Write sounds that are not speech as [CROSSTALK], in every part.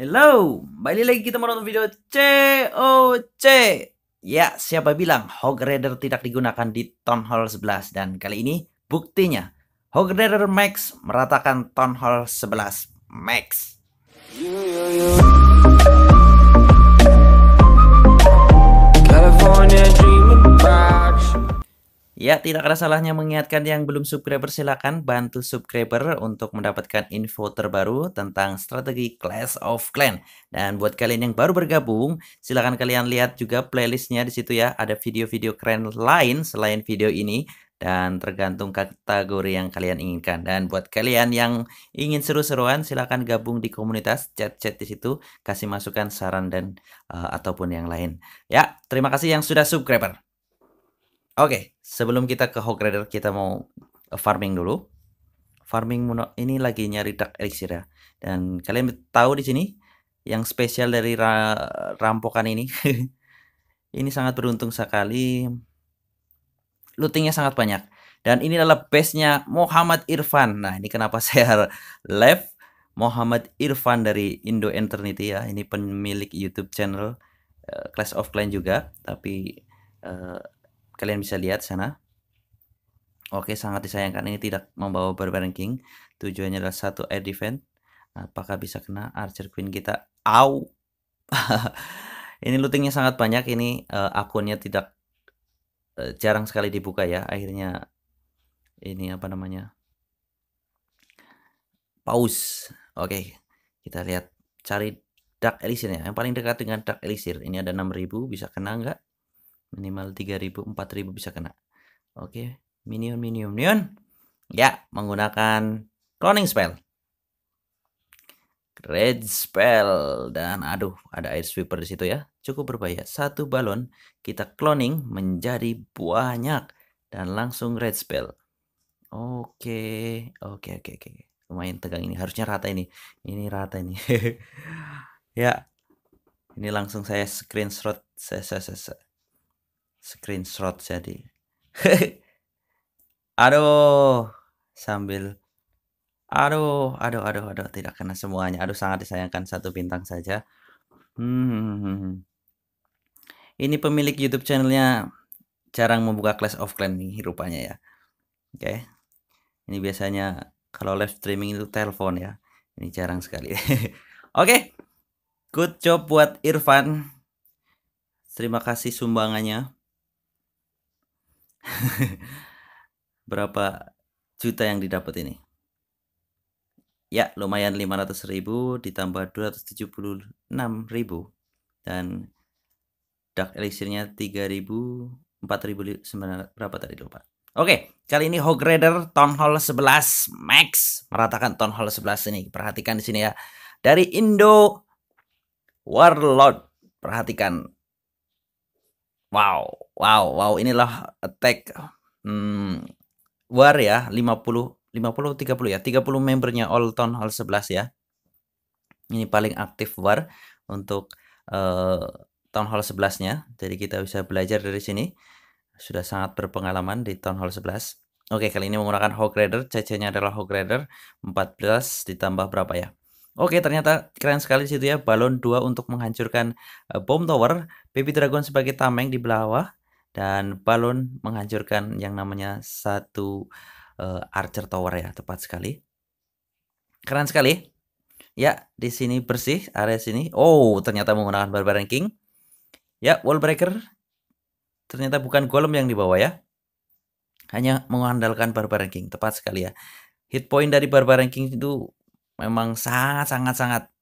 Hello, balik lagi kita menonton video COC. Ya, siapa bilang Hog Rider tidak digunakan di Town Hall 11 dan kali ini buktinya Hog Rider Max meratakan Town Hall 11 Max. Ya, tidak ada salahnya mengingatkan yang belum subscriber silakan bantu subscriber untuk mendapatkan info terbaru tentang strategi Clash of Clan. Dan buat kalian yang baru bergabung, silakan kalian lihat juga playlistnya di situ ya. Ada video-video keren lain selain video ini dan tergantung kategori yang kalian inginkan. Dan buat kalian yang ingin seru-seruan, silakan gabung di komunitas chat-chat di situ, kasih masukan, saran dan uh, ataupun yang lain. Ya, terima kasih yang sudah subscriber. Oke, sebelum kita ke Hog Rider kita mau farming dulu. Farming Muno ini lagi nyari Dark Elixir ya. Dan kalian tahu di sini yang spesial dari ra rampokan ini. [LAUGHS] ini sangat beruntung sekali. Lootingnya sangat banyak. Dan ini adalah base-nya Muhammad Irfan. Nah, ini kenapa [LAUGHS] saya left Muhammad Irfan dari Indo Eternity ya. Ini pemilik YouTube channel uh, Clash of Clans juga, tapi uh, Kalian bisa lihat sana. Oke, sangat disayangkan ini tidak membawa Barbarian King. Tujuannya adalah satu air defense. Apakah bisa kena Archer Queen kita? Au! [LAUGHS] ini lootingnya sangat banyak. Ini uh, akunnya tidak uh, jarang sekali dibuka ya. Akhirnya ini apa namanya? Pause. Oke, kita lihat. Cari Dark Elixir ya. Yang paling dekat dengan Dark Elixir. Ini ada 6000. Bisa kena enggak? minimal 3000 4000 bisa kena oke minion minion minion ya menggunakan cloning spell red spell dan aduh ada air sweeper di situ ya cukup berbahaya satu balon kita cloning menjadi banyak dan langsung red spell oke oke oke oke lumayan tegang ini harusnya rata ini ini rata ini [LAUGHS] ya ini langsung saya screenshot saya, saya, saya, saya screenshot jadi [LAUGHS] aduh sambil aduh aduh aduh aduh tidak kena semuanya aduh sangat disayangkan satu bintang saja hmm. hmm, hmm, hmm ini pemilik YouTube channelnya jarang membuka class of Clans nih rupanya ya oke okay. ini biasanya kalau live streaming itu telepon ya ini jarang sekali [LAUGHS] oke okay. good job buat Irfan terima kasih sumbangannya [LAUGHS] Berapa juta yang didapat ini? Ya, lumayan 500 ribu ditambah 276 ribu dan dark elixirnya 3000 4900 berapa tadi lupa. Oke, kali ini Hog Raider Town Hall 11 Max meratakan Town Hall 11 ini. Perhatikan di sini ya. Dari Indo Warlord. Perhatikan Wow, wow, wow. Inilah attack hmm, war ya, 50 50 30 ya, 30 membernya All Town Hall 11 ya. Ini paling aktif war untuk uh, Town Hall 11-nya. Jadi kita bisa belajar dari sini. Sudah sangat berpengalaman di Town Hall 11. Oke, kali ini menggunakan Hog Rider. CC-nya adalah Hog Rider 14 ditambah berapa ya? Oke, ternyata keren sekali situ ya balon 2 untuk menghancurkan uh, eh, bom tower, Baby Dragon sebagai tameng di bawah dan balon menghancurkan yang namanya satu uh, Archer Tower ya, tepat sekali. Keren sekali. Ya, di sini bersih area sini. Oh, ternyata menggunakan Barbarian King. Ya, wall breaker ternyata bukan golem yang dibawa ya. Hanya mengandalkan Barbarian King, tepat sekali ya. Hit point dari Barbarian King itu memang sangat-sangat-sangat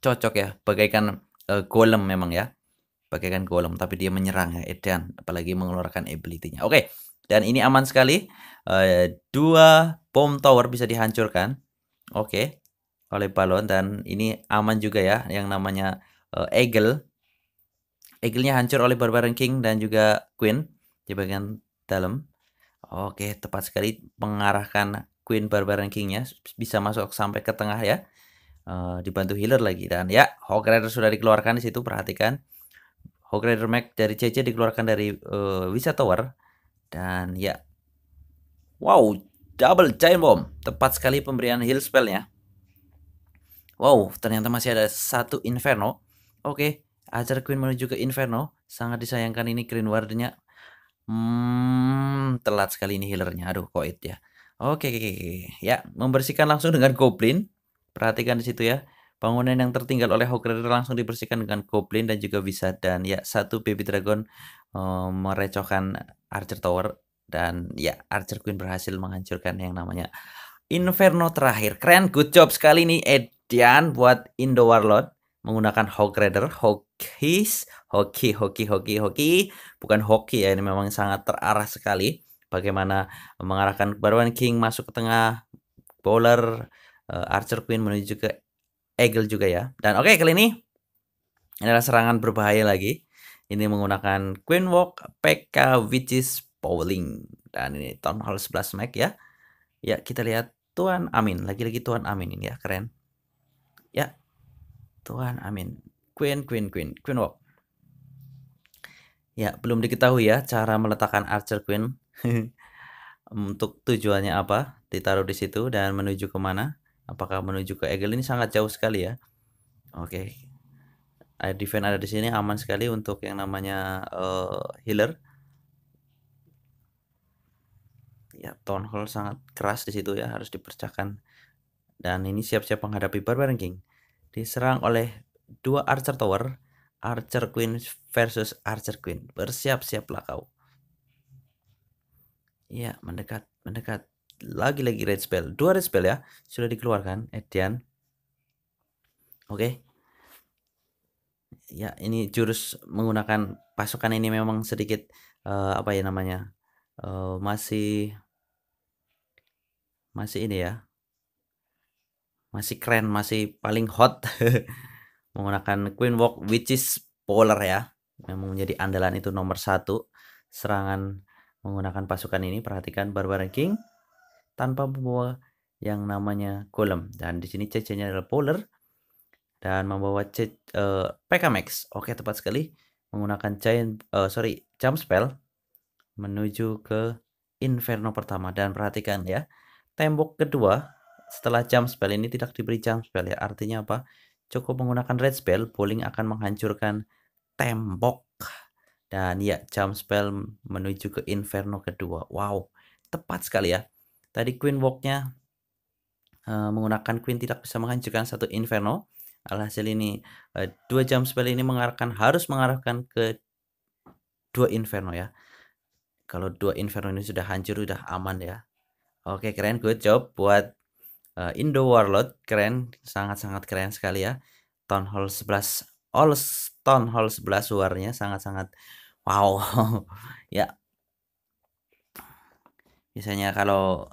cocok ya, bagaikan uh, golem memang ya. Bagaikan golem, tapi dia menyerang ya, Edan, apalagi mengeluarkan ability-nya. Oke, okay. dan ini aman sekali. Uh, dua bom tower bisa dihancurkan. Oke, okay. oleh balon dan ini aman juga ya, yang namanya uh, eagle. eaglenya hancur oleh Barbarian King dan juga Queen di bagian dalam. Oke, tepat sekali mengarahkan Queen Barbar Kingnya bisa masuk sampai ke tengah ya uh, dibantu healer lagi dan ya Hog Rider sudah dikeluarkan di situ perhatikan Hog Rider Mac dari CC dikeluarkan dari uh, eh, Wisa Tower dan ya wow double giant bomb tepat sekali pemberian heal spellnya wow ternyata masih ada satu Inferno oke okay. Queen menuju ke Inferno sangat disayangkan ini Green wardnya hmm, telat sekali ini healernya aduh koit ya Oke, ya, membersihkan langsung dengan Goblin. Perhatikan di situ ya. Bangunan yang tertinggal oleh Hogrider langsung dibersihkan dengan Goblin dan juga bisa dan ya satu Baby Dragon um, eh, merecokkan Archer Tower dan ya Archer Queen berhasil menghancurkan yang namanya Inferno terakhir. Keren, good job sekali nih Edian buat Indo Warlord menggunakan Hog Rider, Hoki, Hoki, Hoki, Hoki, bukan Hoki ya, ini memang sangat terarah sekali bagaimana mengarahkan Barwan King masuk ke tengah bowler uh, Archer Queen menuju ke Eagle juga ya. Dan oke okay, kali ini adalah serangan berbahaya lagi. Ini menggunakan Queen Walk, PK, which is bowling. Dan ini Town Hall 11 Mac ya. Ya kita lihat Tuan Amin. Lagi-lagi Tuan Amin ini ya keren. Ya Tuan Amin. Queen, Queen, Queen, Queen Walk. Ya belum diketahui ya cara meletakkan Archer Queen. [LAUGHS] Untuk tujuannya apa? Ditaruh di situ dan menuju kemana? Apakah menuju ke Eagle ini sangat jauh sekali ya? Oke. Okay. Eh, defense ada di sini aman sekali untuk yang namanya uh, healer. Ya, Town Hall sangat keras di situ ya, harus dipercakan. Dan ini siap-siap menghadapi Barbarian King. Diserang oleh dua Archer Tower, Archer Queen versus Archer Queen. Bersiap-siaplah kau. Iya mendekat, mendekat. Lagi-lagi red spell. Dua red spell ya. Sudah dikeluarkan, Edian. Oke. Okay. Ya, ini jurus menggunakan pasukan ini memang sedikit uh, apa ya namanya? Uh, masih masih ini ya. Masih keren, masih paling hot [LAUGHS] menggunakan Queen Walk which is polar ya. Memang menjadi andalan itu nomor satu serangan Menggunakan pasukan ini perhatikan Barbara King tanpa membawa yang namanya golem dan di sini CC-nya adalah polar dan membawa C, uh, eh, PK Max. Oke, tepat sekali menggunakan giant uh, sorry, jump spell menuju ke Inferno pertama dan perhatikan ya. Tembok kedua setelah jump spell ini tidak diberi jump spell ya. Artinya apa? Cukup menggunakan red spell, bowling akan menghancurkan tembok dan ya, jump spell menuju ke Inferno kedua. Wow, tepat sekali ya. Tadi Queen walknya nya uh, eh, menggunakan Queen tidak bisa menghancurkan satu Inferno. Alhasil ini, uh, dua jump spell ini mengarahkan harus mengarahkan ke dua Inferno ya. Kalau dua Inferno ini sudah hancur, sudah aman ya. Oke, keren. Good job buat uh, Indo Warlord. Keren, sangat-sangat keren sekali ya. Town Hall 11 all oh, Stone Hall 11 suaranya sangat-sangat wow [LAUGHS] ya biasanya kalau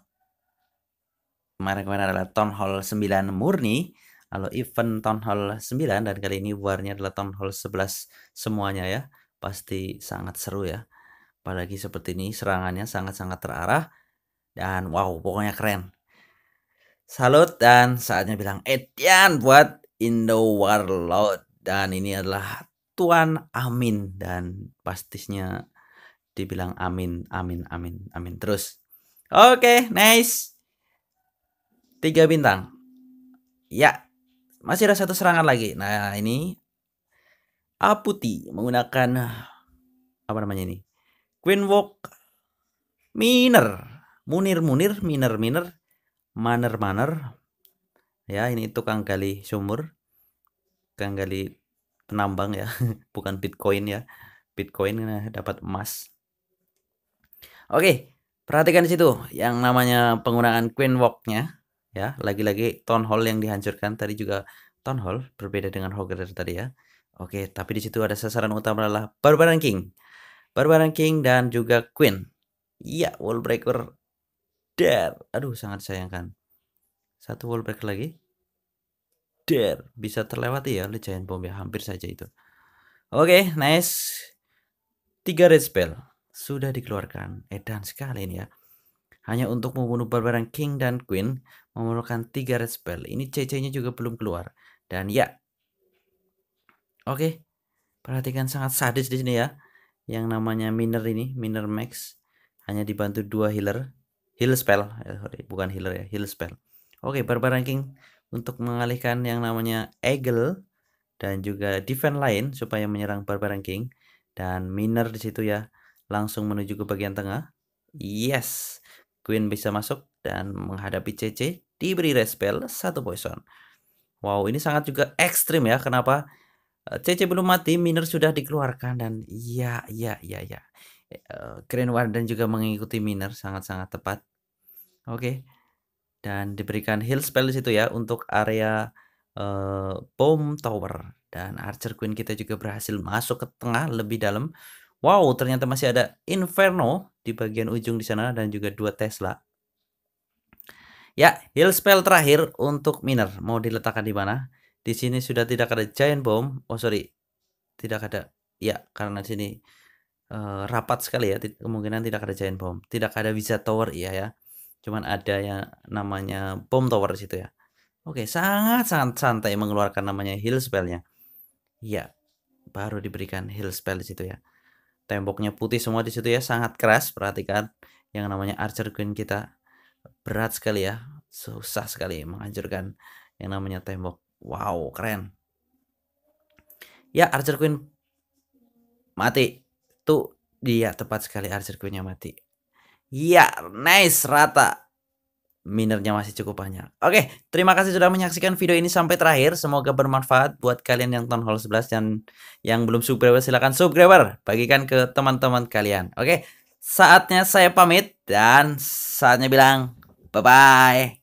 kemarin-kemarin adalah Town Hall 9 murni kalau event Town Hall 9 dan kali ini warnya adalah Town Hall 11 semuanya ya pasti sangat seru ya apalagi seperti ini serangannya sangat-sangat terarah dan wow pokoknya keren salut dan saatnya bilang Etian buat Indo Warlord dan ini adalah Tuan Amin dan pastinya dibilang amin amin amin amin terus oke okay, nice tiga bintang ya masih ada satu serangan lagi nah ini Aputi menggunakan apa namanya ini Queen Walk Miner Munir Munir Miner Miner Manner Manner ya ini tukang gali sumur tukang gali nambang ya, [LAUGHS] bukan Bitcoin ya. Bitcoin nah, dapat emas. Oke, perhatikan di situ yang namanya penggunaan Queen Walk-nya ya. Lagi-lagi town hall yang dihancurkan tadi juga town hall berbeda dengan Hogger tadi ya. Oke, tapi di situ ada sasaran utama adalah Barbaran King. Barbaran King dan juga Queen. Iya, wall breaker. Der. Aduh, sangat sayangkan Satu wall breaker lagi der bisa terlewati ya oleh Giant Bomb ya hampir saja itu oke okay, nice tiga red spell sudah dikeluarkan edan sekali ini ya hanya untuk membunuh barbaran king dan queen memerlukan tiga red spell ini cc nya juga belum keluar dan ya oke okay. perhatikan sangat sadis di sini ya yang namanya miner ini miner max hanya dibantu dua healer heal spell eh, sorry, bukan healer ya heal spell oke okay, barbaran king untuk mengalihkan yang namanya Eagle dan juga defense lain supaya menyerang Barbarian King dan Miner di situ ya langsung menuju ke bagian tengah. Yes, Queen bisa masuk dan menghadapi CC diberi respel satu poison. Wow, ini sangat juga ekstrim ya. Kenapa? CC eh, belum mati, Miner sudah dikeluarkan dan ya ya ya ya. Eh, Green Warden juga mengikuti Miner sangat-sangat tepat. Oke. Okay dan diberikan heal spell di situ ya untuk area uh, eh, bom tower dan archer queen kita juga berhasil masuk ke tengah lebih dalam wow ternyata masih ada inferno di bagian ujung di sana dan juga dua tesla ya heal spell terakhir untuk miner mau diletakkan di mana di sini sudah tidak ada giant bomb oh sorry tidak ada ya karena sini uh, rapat sekali ya kemungkinan tidak ada giant bomb tidak ada bisa tower iya ya cuman ada yang namanya bomb tower di situ ya oke sangat sangat santai mengeluarkan namanya heal spellnya iya baru diberikan heal spell di situ ya temboknya putih semua di situ ya sangat keras perhatikan yang namanya archer queen kita berat sekali ya susah sekali menghancurkan yang namanya tembok wow keren ya archer queen mati tuh dia tepat sekali archer queennya mati Ya, nice rata. Minernya masih cukup banyak. Oke, terima kasih sudah menyaksikan video ini sampai terakhir. Semoga bermanfaat buat kalian yang tahun hall 11 dan yang belum subscriber silahkan subscriber. Bagikan ke teman-teman kalian. Oke, saatnya saya pamit dan saatnya bilang bye-bye.